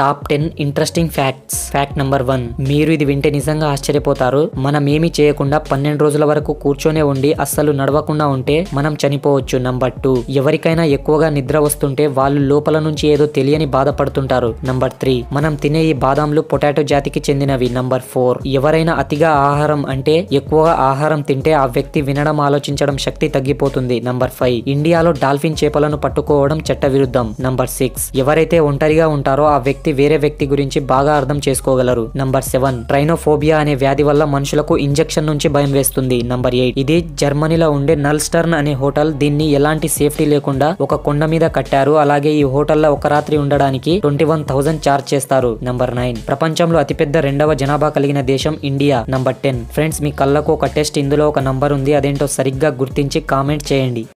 top ten interesting facts fact number one మీరు ఇది వింటే నిజంగా ఆశ్చర్యపోతారు మనం ఏమీ చేయకుండా పన్నెండు రోజుల వరకు కూర్చొనే ఉండి అస్సలు నడవకుండా ఉంటే మనం చనిపోవచ్చు నంబర్ టూ ఎవరికైనా ఎక్కువగా నిద్ర వస్తుంటే వాళ్ళు లోపల నుంచి ఏదో తెలియని బాధపడుతుంటారు నంబర్ త్రీ మనం తినే ఈ బాదాంలు పొటాటో జాతికి చెందినవి నంబర్ ఫోర్ ఎవరైనా అతిగా ఆహారం అంటే ఎక్కువగా ఆహారం తింటే ఆ వ్యక్తి వినడం ఆలోచించడం శక్తి తగ్గిపోతుంది నంబర్ ఫైవ్ ఇండియాలో డాల్ఫిన్ చేపలను పట్టుకోవడం చట్టవిరుద్ధం నంబర్ సిక్స్ ఎవరైతే ఒంటరిగా ఉంటారో ఆ వ్యక్తి వ్యక్తి వేరే వ్యక్తి గురించి బాగా అర్థం చేసుకోగలరు నంబర్ సెవెన్ ట్రైనోఫోబియా అనే వ్యాధి వల్ల మనుషులకు ఇంజెక్షన్ నుంచి భయం వేస్తుంది నంబర్ ఎయిట్ ఇది జర్మనీలో ఉండే నల్స్టర్న్ అనే హోటల్ దీన్ని ఎలాంటి సేఫ్టీ లేకుండా ఒక కొండ మీద కట్టారు అలాగే ఈ హోటల్లో ఒక రాత్రి ఉండడానికి ట్వంటీ వన్ థౌసండ్ చార్జ్ చేస్తారు నంబర్ నైన్ ప్రపంచంలో అతిపెద్ద రెండవ జనాభా కలిగిన దేశం ఇండియా నంబర్ టెన్ ఫ్రెండ్స్ మీ కళ్ళకు ఒక టెస్ట్ ఇందులో ఒక నంబర్ ఉంది అదేంటో సరిగ్గా గుర్తించి కామెంట్ చేయండి